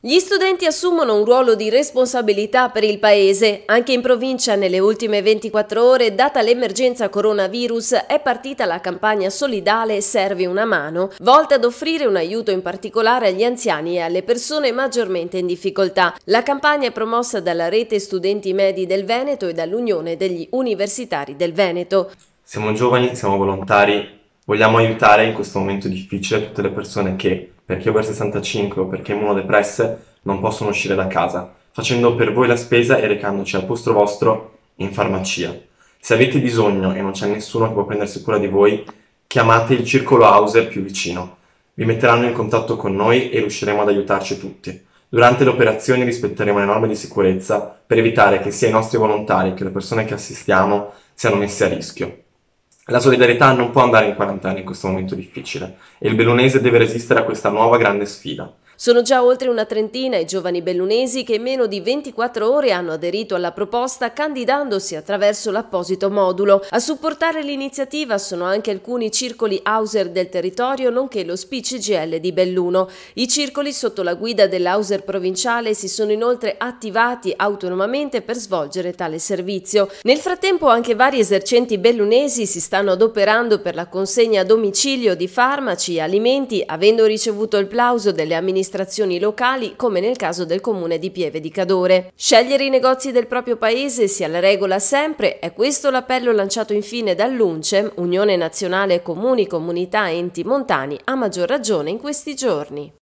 Gli studenti assumono un ruolo di responsabilità per il Paese. Anche in provincia nelle ultime 24 ore, data l'emergenza coronavirus, è partita la campagna solidale Servi una mano, volta ad offrire un aiuto in particolare agli anziani e alle persone maggiormente in difficoltà. La campagna è promossa dalla rete Studenti Medi del Veneto e dall'Unione degli Universitari del Veneto. Siamo giovani, siamo volontari, vogliamo aiutare in questo momento difficile tutte le persone che perché over 65 o perché immunodepresse non possono uscire da casa, facendo per voi la spesa e recandoci al posto vostro in farmacia. Se avete bisogno e non c'è nessuno che può prendersi cura di voi, chiamate il circolo house più vicino. Vi metteranno in contatto con noi e riusciremo ad aiutarci tutti. Durante le operazioni rispetteremo le norme di sicurezza per evitare che sia i nostri volontari che le persone che assistiamo siano messe a rischio. La solidarietà non può andare in quarantena in questo momento difficile e il bellunese deve resistere a questa nuova grande sfida. Sono già oltre una trentina i giovani bellunesi che in meno di 24 ore hanno aderito alla proposta candidandosi attraverso l'apposito modulo. A supportare l'iniziativa sono anche alcuni circoli Hauser del territorio nonché lo GL di Belluno. I circoli sotto la guida dell'Hauser provinciale si sono inoltre attivati autonomamente per svolgere tale servizio. Nel frattempo anche vari esercenti bellunesi si stanno adoperando per la consegna a domicilio di farmaci e alimenti avendo ricevuto il plauso delle amministrazioni amministrazioni locali, come nel caso del comune di Pieve di Cadore. Scegliere i negozi del proprio paese sia la regola sempre, è questo l'appello lanciato infine dall'UNCEM, Unione Nazionale Comuni, Comunità e Enti Montani, a maggior ragione in questi giorni.